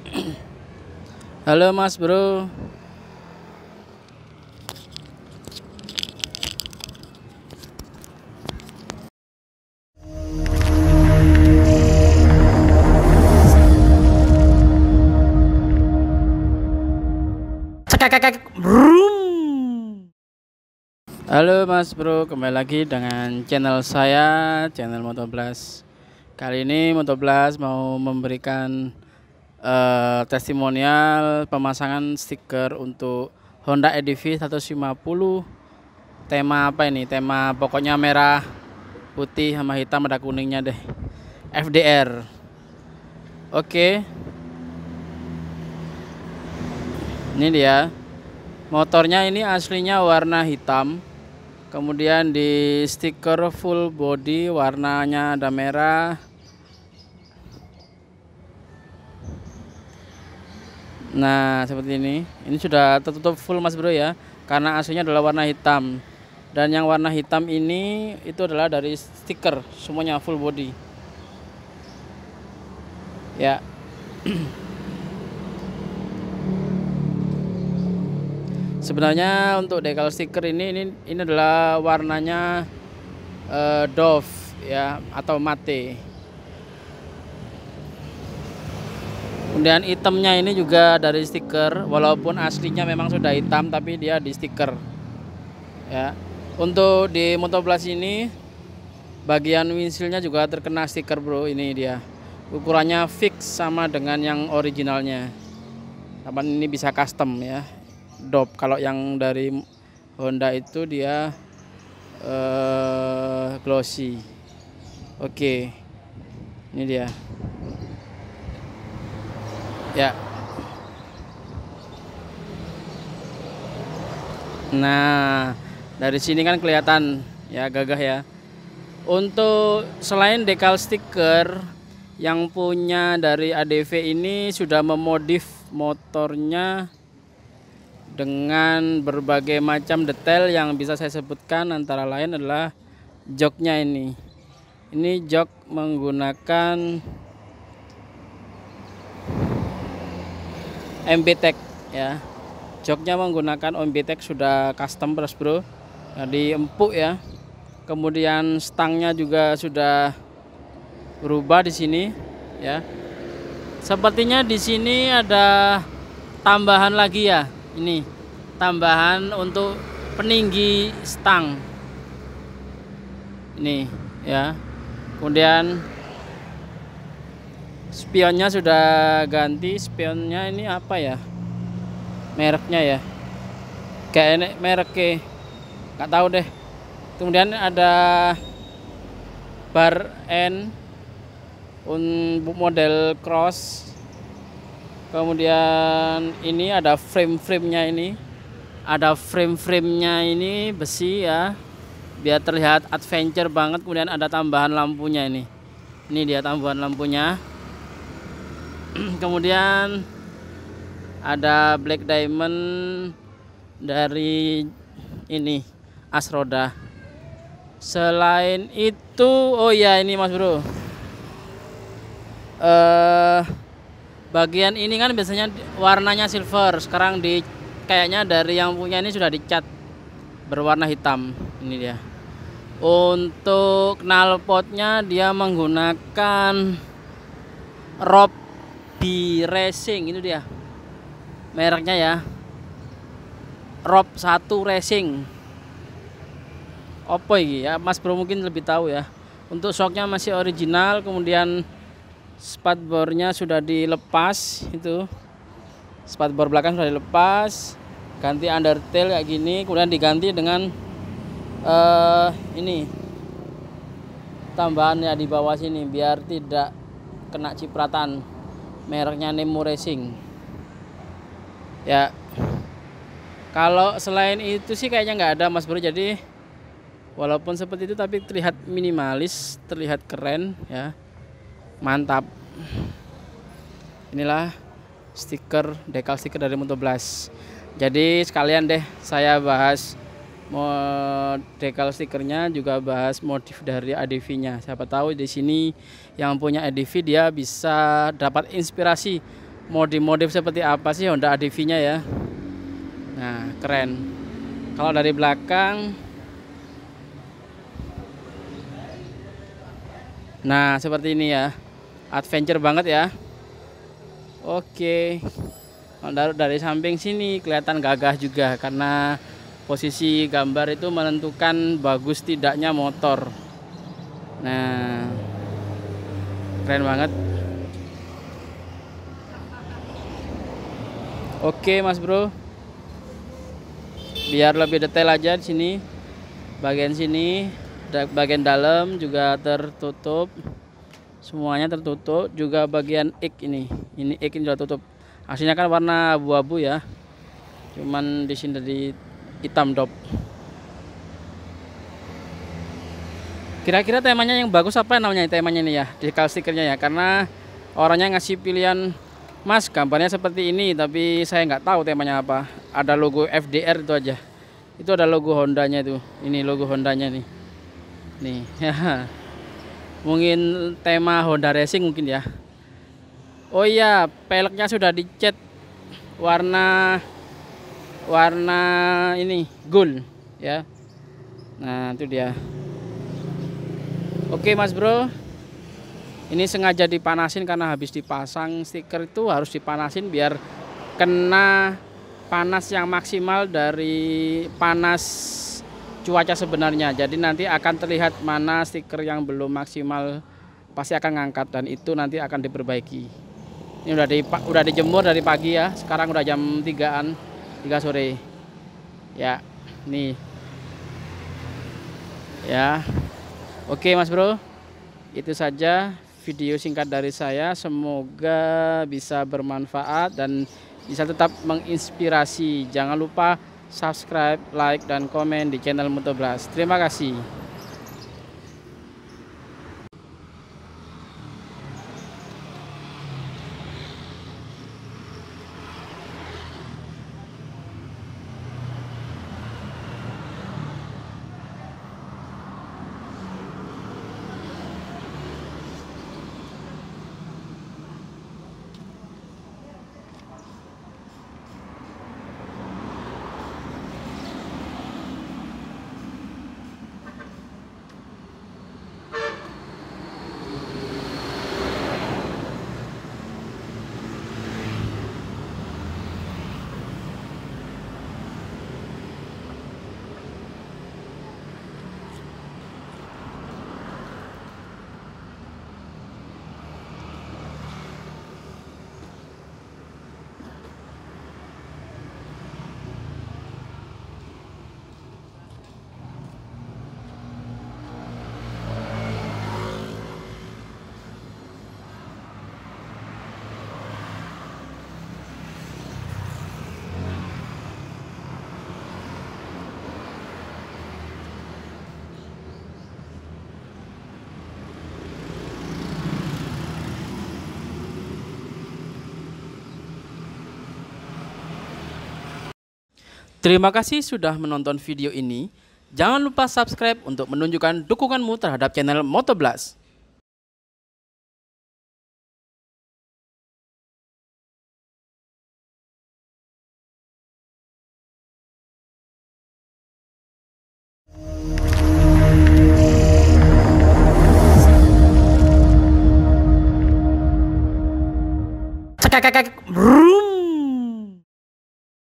Halo Mas Bro. Cekakakak Halo Mas Bro, kembali lagi dengan channel saya, channel Motoblast. Kali ini Motoblast mau memberikan uh, testimonial pemasangan stiker untuk Honda EDV 150 tema apa ini tema pokoknya merah putih sama hitam ada kuningnya deh FDR oke okay. ini dia motornya ini aslinya warna hitam kemudian di stiker full body warnanya ada merah Nah, seperti ini. Ini sudah tertutup full Mas Bro ya, karena aslinya adalah warna hitam. Dan yang warna hitam ini itu adalah dari stiker, semuanya full body. Ya. Sebenarnya untuk decal stiker ini ini ini adalah warnanya uh, dove ya atau mate. kemudian itemnya ini juga dari stiker walaupun aslinya memang sudah hitam tapi dia di stiker ya untuk di motoblas ini bagian windshieldnya juga terkena stiker bro ini dia ukurannya fix sama dengan yang originalnya tapi ini bisa custom ya dop kalau yang dari Honda itu dia uh, glossy oke okay. ini dia Ya. Nah, dari sini kan kelihatan ya gagah ya. Untuk selain decal stiker yang punya dari ADV ini sudah memodif motornya dengan berbagai macam detail yang bisa saya sebutkan antara lain adalah joknya ini. Ini jok menggunakan MBTEC ya joknya menggunakan MBTEC sudah custom plus bro jadi nah, empuk ya kemudian stangnya juga sudah berubah di sini ya sepertinya di sini ada tambahan lagi ya ini tambahan untuk peninggi stang ini ya kemudian spionnya sudah ganti spionnya ini apa ya mereknya ya kayak mereknya nggak tahu deh kemudian ada bar N untuk model cross kemudian ini ada frame-framenya ini ada frame-framenya ini besi ya biar terlihat adventure banget kemudian ada tambahan lampunya ini ini dia tambahan lampunya Mm, kemudian ada black diamond dari ini as roda selain itu oh ya ini mas bro eh bagian ini kan biasanya warnanya silver sekarang di kayaknya dari yang punya ini sudah dicat berwarna hitam ini dia untuk knalpotnya dia menggunakan rope B Racing itu dia mereknya ya Rob 1 Racing Oppo ini ya Mas Bro mungkin lebih tahu ya untuk shocknya masih original kemudian spatbornya sudah dilepas itu spatbor belakang sudah dilepas ganti undertail kayak gini kemudian diganti dengan uh, ini tambahan ya di bawah sini biar tidak kena cipratan mereknya Nemo Racing ya kalau selain itu sih kayaknya nggak ada mas bro jadi walaupun seperti itu tapi terlihat minimalis terlihat keren ya mantap inilah stiker dekal stiker dari Moto Blast jadi sekalian deh saya bahas decal stikernya juga bahas motif dari ADV-nya. Siapa tahu di sini yang punya ADV dia bisa dapat inspirasi modif-modif seperti apa sih Honda ADV-nya ya. Nah, keren. Kalau dari belakang Nah, seperti ini ya. Adventure banget ya. Oke. Kalau dari samping sini kelihatan gagah juga karena posisi gambar itu menentukan bagus tidaknya motor nah keren banget oke mas bro biar lebih detail aja di sini bagian sini bagian dalam juga tertutup semuanya tertutup juga bagian ik ini ini ik ini sudah tutup aslinya kan warna abu-abu ya cuman di sini hitam dop kira-kira temanya yang bagus apa namanya temanya ini ya di kalstikernya ya karena orangnya ngasih pilihan mas gambarnya seperti ini tapi saya nggak tahu temanya apa ada logo FDR itu aja itu ada logo Hondanya itu ini logo Hondanya nih nih ya mungkin tema Honda Racing mungkin ya oh iya peleknya sudah dicet warna warna ini gold ya nah itu dia oke mas bro ini sengaja dipanasin karena habis dipasang stiker itu harus dipanasin biar kena panas yang maksimal dari panas cuaca sebenarnya jadi nanti akan terlihat mana stiker yang belum maksimal pasti akan ngangkat dan itu nanti akan diperbaiki ini udah di udah dijemur dari pagi ya sekarang udah jam 3 3 sore ya nih ya oke mas bro itu saja video singkat dari saya semoga bisa bermanfaat dan bisa tetap menginspirasi jangan lupa subscribe like dan komen di channel motoblast terima kasih Terima kasih sudah menonton video ini. Jangan lupa subscribe untuk menunjukkan dukunganmu terhadap channel Motoblast. Kakak, Room.